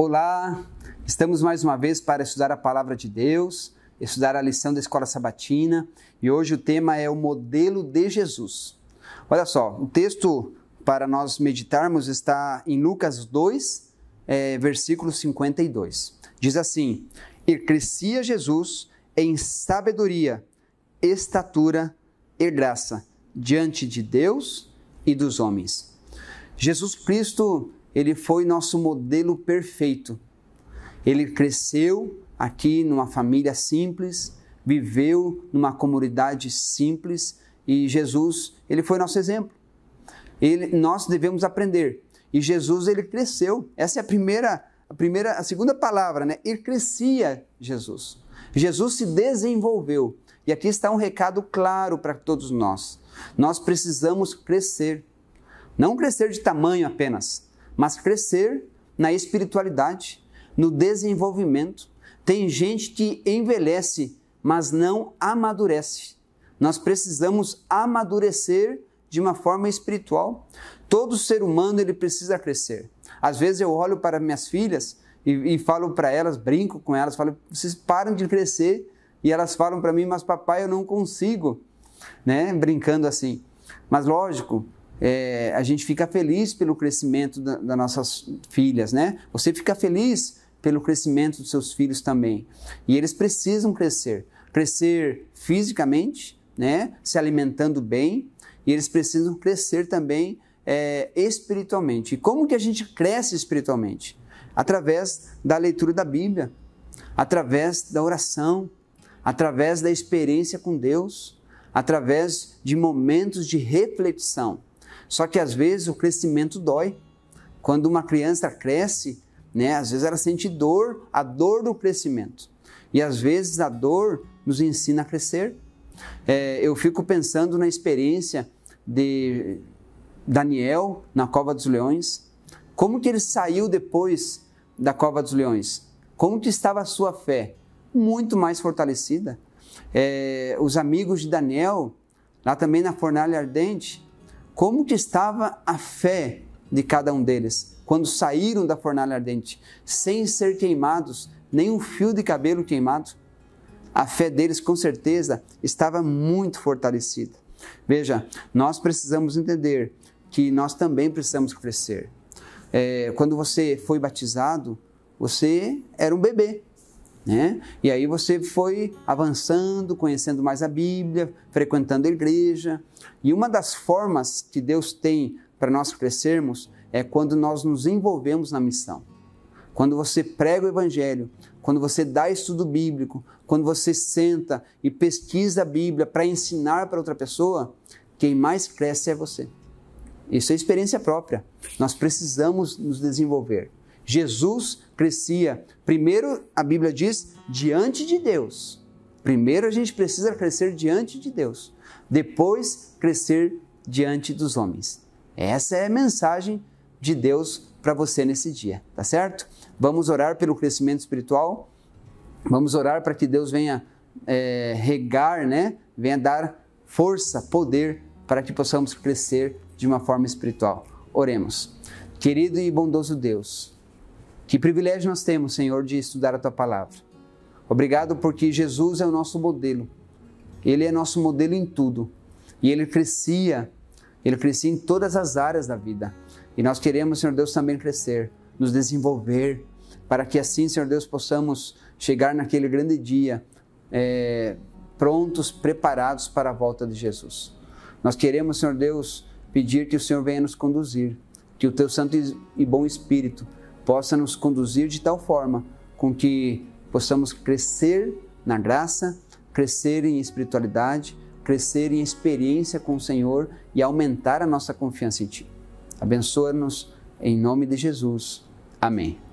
Olá, estamos mais uma vez para estudar a palavra de Deus, estudar a lição da escola sabatina e hoje o tema é o modelo de Jesus. Olha só, o texto para nós meditarmos está em Lucas 2, é, versículo 52. Diz assim: E crescia Jesus em sabedoria, estatura e graça diante de Deus e dos homens. Jesus Cristo ele foi nosso modelo perfeito. Ele cresceu aqui numa família simples, viveu numa comunidade simples e Jesus, ele foi nosso exemplo. Ele, nós devemos aprender. E Jesus, ele cresceu. Essa é a primeira, a primeira, a segunda palavra, né? Ele crescia, Jesus. Jesus se desenvolveu. E aqui está um recado claro para todos nós. Nós precisamos crescer. Não crescer de tamanho apenas, mas crescer na espiritualidade, no desenvolvimento. Tem gente que envelhece, mas não amadurece. Nós precisamos amadurecer de uma forma espiritual. Todo ser humano ele precisa crescer. Às vezes eu olho para minhas filhas e, e falo para elas, brinco com elas, falo: vocês param de crescer. E elas falam para mim: mas papai, eu não consigo, né? Brincando assim. Mas lógico, é, a gente fica feliz pelo crescimento da, das nossas filhas, né? Você fica feliz pelo crescimento dos seus filhos também. E eles precisam crescer. Crescer fisicamente, né? Se alimentando bem. E eles precisam crescer também é, espiritualmente. E como que a gente cresce espiritualmente? Através da leitura da Bíblia, através da oração, através da experiência com Deus, através de momentos de reflexão. Só que às vezes o crescimento dói. Quando uma criança cresce, né, às vezes ela sente dor, a dor do crescimento. E às vezes a dor nos ensina a crescer. É, eu fico pensando na experiência de Daniel na cova dos leões. Como que ele saiu depois da cova dos leões? Como que estava a sua fé? Muito mais fortalecida. É, os amigos de Daniel, lá também na fornalha ardente, como que estava a fé de cada um deles quando saíram da fornalha ardente, sem ser queimados, nem um fio de cabelo queimado. A fé deles com certeza estava muito fortalecida. Veja, nós precisamos entender que nós também precisamos crescer. É, quando você foi batizado, você era um bebê, né? E aí você foi avançando, conhecendo mais a Bíblia, frequentando a igreja. E uma das formas que Deus tem para nós crescermos é quando nós nos envolvemos na missão. Quando você prega o evangelho, quando você dá estudo bíblico, quando você senta e pesquisa a Bíblia para ensinar para outra pessoa, quem mais cresce é você. Isso é experiência própria. Nós precisamos nos desenvolver. Jesus crescia, primeiro, a Bíblia diz, diante de Deus. Primeiro a gente precisa crescer diante de Deus, depois crescer diante dos homens. Essa é a mensagem de Deus para você nesse dia, tá certo? Vamos orar pelo crescimento espiritual, vamos orar para que Deus venha é, regar, né? venha dar força, poder para que possamos crescer de uma forma espiritual. Oremos. Querido e bondoso Deus, que privilégio nós temos, Senhor, de estudar a tua palavra. Obrigado porque Jesus é o nosso modelo. Ele é nosso modelo em tudo. E ele crescia, ele crescia em todas as áreas da vida. E nós queremos, Senhor Deus, também crescer, nos desenvolver, para que assim, Senhor Deus, possamos chegar naquele grande dia é, prontos, preparados para a volta de Jesus. Nós queremos, Senhor Deus, pedir que o Senhor venha nos conduzir, que o teu Santo e bom Espírito possa nos conduzir de tal forma com que possamos crescer na graça, crescer em espiritualidade, crescer em experiência com o Senhor e aumentar a nossa confiança em Ti. Abençoa-nos em nome de Jesus. Amém.